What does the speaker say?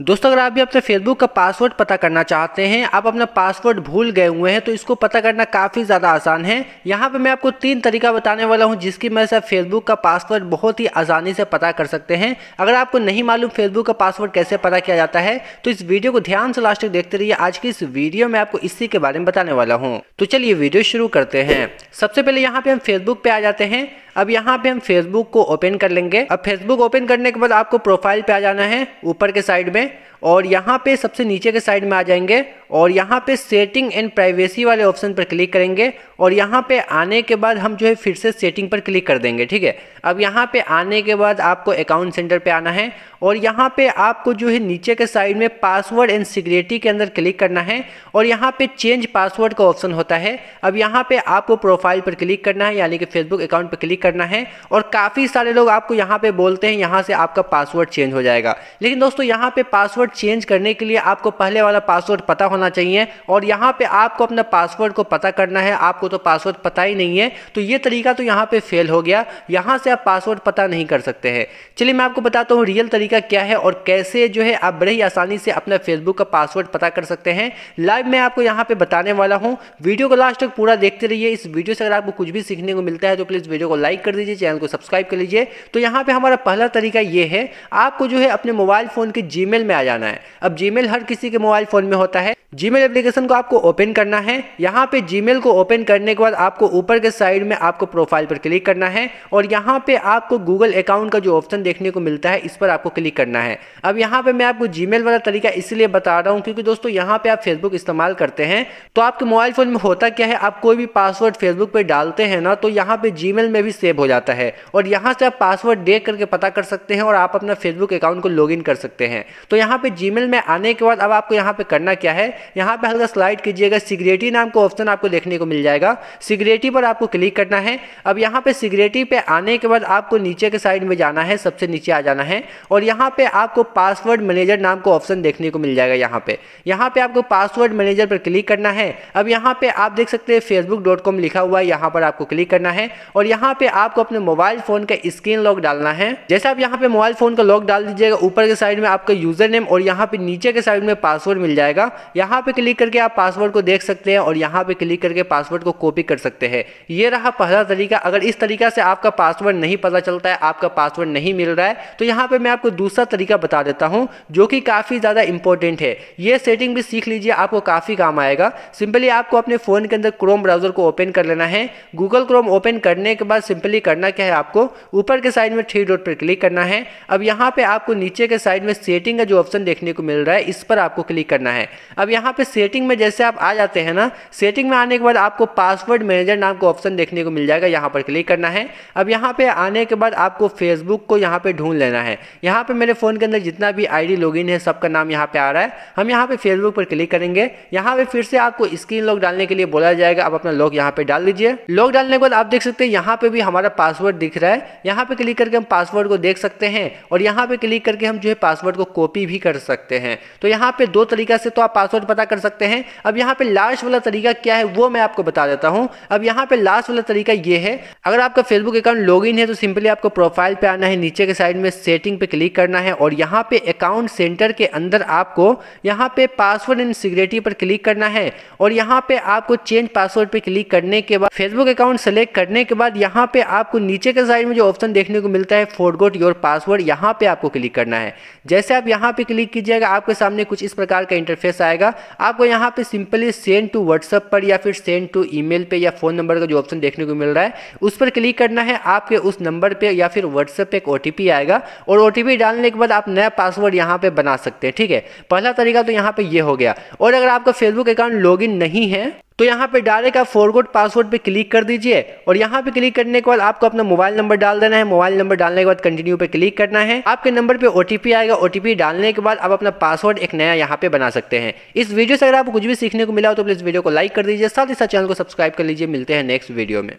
दोस्तों अगर आप भी अपने फेसबुक का पासवर्ड पता करना चाहते हैं आप अपना पासवर्ड भूल गए हुए हैं तो इसको पता करना काफ़ी ज़्यादा आसान है यहाँ पे मैं आपको तीन तरीका बताने वाला हूँ जिसकी मदद से फेसबुक का पासवर्ड बहुत ही आसानी से पता कर सकते हैं अगर आपको नहीं मालूम फेसबुक का पासवर्ड कैसे पता किया जाता है तो इस वीडियो को ध्यान से लास्ट तक देखते रहिए आज की इस वीडियो में आपको इसी के बारे में बताने वाला हूँ तो चलिए वीडियो शुरू करते हैं सबसे पहले यहाँ पर हम फेसबुक पर आ जाते हैं अब यहाँ पे हम फेसबुक को ओपन कर लेंगे अब फेसबुक ओपन करने के बाद आपको प्रोफाइल पे आ जाना है ऊपर के साइड में और यहाँ पे सबसे नीचे के साइड में आ जाएंगे और यहाँ पे सेटिंग एंड प्राइवेसी वाले ऑप्शन पर क्लिक करेंगे और यहाँ पे आने के बाद हम जो है फिर से सेटिंग पर क्लिक कर देंगे ठीक है अब यहाँ पे आने के बाद आपको अकाउंट सेंटर पे आना है और यहाँ पे आपको जो है नीचे के साइड में पासवर्ड एंड सिक्योरिटी के अंदर क्लिक करना है और यहाँ पे चेंज पासवर्ड का ऑप्शन होता है अब यहाँ पे आपको प्रोफाइल पर क्लिक करना है यानी कि फेसबुक अकाउंट पर क्लिक करना है और काफ़ी सारे लोग आपको यहाँ पर बोलते हैं यहाँ से आपका पासवर्ड चेंज हो जाएगा लेकिन दोस्तों यहाँ पर पासवर्ड चेंज करने के लिए आपको पहले वाला पासवर्ड पता होना चाहिए और यहाँ पर आपको अपना पासवर्ड को पता करना है आपको आपको तो पासवर्ड पता ही नहीं है तो ये तरीका तो यहाँ पे फेल हो गया यहाँ से आप पासवर्ड पता नहीं कर सकते हैं चलिए मैं आपको बताता हूँ रियल तरीका क्या है और कैसे जो है आप बड़े ही आसानी से अपना फेसबुक का पासवर्ड पता कर सकते हैं लाइव मैं आपको यहाँ पर बताने वाला हूँ वीडियो को लास्ट तक पूरा देखते रहिए इस वीडियो से अगर आपको कुछ भी सीखने को मिलता है तो प्लीज़ वीडियो को लाइक कर दीजिए चैनल को सब्सक्राइब कर लीजिए तो यहाँ पर हमारा पहला तरीका ये है आपको जो है अपने मोबाइल फ़ोन के जी में आ जाना है अब जी हर किसी के मोबाइल फ़ोन में होता है जीमेल एप्लीकेशन को आपको ओपन करना है यहाँ पे जीमेल को ओपन करने के बाद आपको ऊपर के साइड में आपको प्रोफाइल पर क्लिक करना है और यहाँ पे आपको गूगल अकाउंट का जो ऑप्शन देखने को मिलता है इस पर आपको क्लिक करना है अब यहाँ पे मैं आपको जीमेल वाला तरीका इसलिए बता रहा हूँ क्योंकि दोस्तों यहाँ पे आप फेसबुक इस्तेमाल करते हैं तो आपके मोबाइल फ़ोन में होता क्या है आप कोई भी पासवर्ड फेसबुक पर डालते हैं ना तो यहाँ पर जी में भी सेव हो जाता है और यहाँ से आप पासवर्ड देख करके पता कर सकते हैं और आप अपना फेसबुक अकाउंट को लॉग कर सकते हैं तो यहाँ पर जी में आने के बाद अब आपको यहाँ पर करना क्या है यहाँ पर हल्का स्लाइड कीजिएगा सिगरेटी नाम का ऑप्शन आपको देखने को मिल जाएगा सिगरेटी पर आपको क्लिक करना है अब यहाँ पर सिगरेटी पे आने के बाद आपको नीचे के साइड में जाना है सबसे नीचे आ जाना है और यहाँ पे आपको पासवर्ड मैनेजर नाम का ऑप्शन देखने को मिल जाएगा यहाँ पे यहाँ पे आपको पासवर्ड मैनेजर पर क्लिक करना है अब यहाँ पे आप देख सकते हैं फेसबुक डॉट कॉम लिखा हुआ है यहाँ पर आपको क्लिक करना है और यहाँ पे आपको अपने मोबाइल फोन का स्क्रीन लॉक डालना है जैसे आप यहाँ पे मोबाइल फोन का लॉक डाल दीजिएगा ऊपर के साइड में आपका यूजर नेम और यहाँ पे नीचे के साइड में पासवर्ड मिल जाएगा यहाँ पे क्लिक करके आप पासवर्ड को देख सकते हैं और यहाँ पे क्लिक करके पासवर्ड को कॉपी कर सकते हैं ये रहा पहला तरीका अगर इस तरीका से आपका पासवर्ड नहीं पता चलता है आपका पासवर्ड नहीं मिल रहा है तो यहाँ पे मैं आपको दूसरा तरीका बता देता हूँ जो कि काफ़ी ज़्यादा इंपॉर्टेंट है ये सेटिंग भी सीख लीजिए आपको काफ़ी काम आएगा सिंपली आपको अपने फ़ोन के अंदर क्रोम ब्राउज़र को ओपन कर लेना है गूगल क्रोम ओपन करने के बाद सिंपली करना क्या है आपको ऊपर के साइड में थ्री डॉट पर क्लिक करना है अब यहाँ पर आपको नीचे के साइड में सेटिंग का जो ऑप्शन देखने को मिल रहा है इस पर आपको क्लिक करना है अब यहाँ पे सेटिंग में जैसे आप आ जाते हैं ना सेटिंग में आने के बाद आपको पासवर्ड मैनेजर नाम का ऑप्शन देखने को मिल जाएगा यहाँ पर क्लिक करना है अब यहाँ पे आने के बाद आपको फेसबुक को यहाँ पे ढूंढ लेना है यहाँ पे मेरे फ़ोन के अंदर जितना भी आईडी लॉगिन है सबका नाम यहाँ पे आ रहा है हम यहाँ पे फेसबुक पर क्लिक करेंगे यहाँ पे फिर से आपको स्क्रीन लॉक डालने के लिए बोला जाएगा आप अपना लॉक यहाँ पे डाल लीजिए लॉक डालने के बाद आप देख सकते हैं यहाँ पे भी हमारा पासवर्ड दिख रहा है यहाँ पे क्लिक करके हम पासवर्ड को देख सकते हैं और यहाँ पे क्लिक करके हम जो है पासवर्ड को कॉपी भी कर सकते हैं तो यहाँ पे दो तरीका से तो आप पासवर्ड मान पता कर सकते हैं अब यहाँ पे लास्ट वाला तरीका क्या है वो मैं आपको बता देता हूँ अब यहाँ पे लास्ट वाला तरीका ये है अगर आपका फेसबुक अकाउंट लॉग है तो सिंपली आपको प्रोफाइल पे आना है नीचे के साइड में सेटिंग पे क्लिक करना है और यहाँ पे अकाउंट सेंटर के अंदर आपको यहाँ पे पासवर्ड एंड सिक्योरिटी पर क्लिक करना है और यहाँ पे आपको चेंज पासवर्ड पे क्लिक करने के बाद फेसबुक अकाउंट सेलेक्ट करने के बाद यहाँ पे आपको नीचे के साइड में जो ऑप्शन देखने को मिलता है फोरगोट योर पासवर्ड यहाँ पे आपको क्लिक करना है जैसे आप यहाँ पे क्लिक कीजिएगा आपके सामने कुछ इस प्रकार का इंटरफेस आएगा आपको यहाँ पे सिंपली सेंड टू व्हाट्सअप पर या फिर सेंड टू ईमेल पे या फ़ोन नंबर का जो ऑप्शन देखने को मिल रहा है उस पर क्लिक करना है आपके उस नंबर पे या फिर व्हाट्सएप पे एक ओ आएगा और ओ डालने के बाद आप नया पासवर्ड यहाँ पर बना सकते हैं ठीक है पहला तरीका तो यहाँ पर यह हो गया और अगर आपका फेसबुक अकाउंट लॉग नहीं है तो यहाँ पे डायरेक्ट आप फॉरगोड पासवर्ड पे क्लिक कर दीजिए और यहाँ पे क्लिक करने के बाद आपको अपना मोबाइल नंबर डाल देना है मोबाइल नंबर डालने के बाद कंटिन्यू पे क्लिक करना है आपके नंबर पे ओटीपी आएगा ओटीपी डालने के बाद आप अपना पासवर्ड एक नया यहाँ पे बना सकते हैं इस वीडियो से अगर आपको कुछ भी सीखने को मिला हो तो प्लीज़ वीडियो को लाइक कर दीजिए साथ ही साथ चैनल को सब्सक्राइब कर लीजिए मिलते हैं नेक्स्ट वीडियो में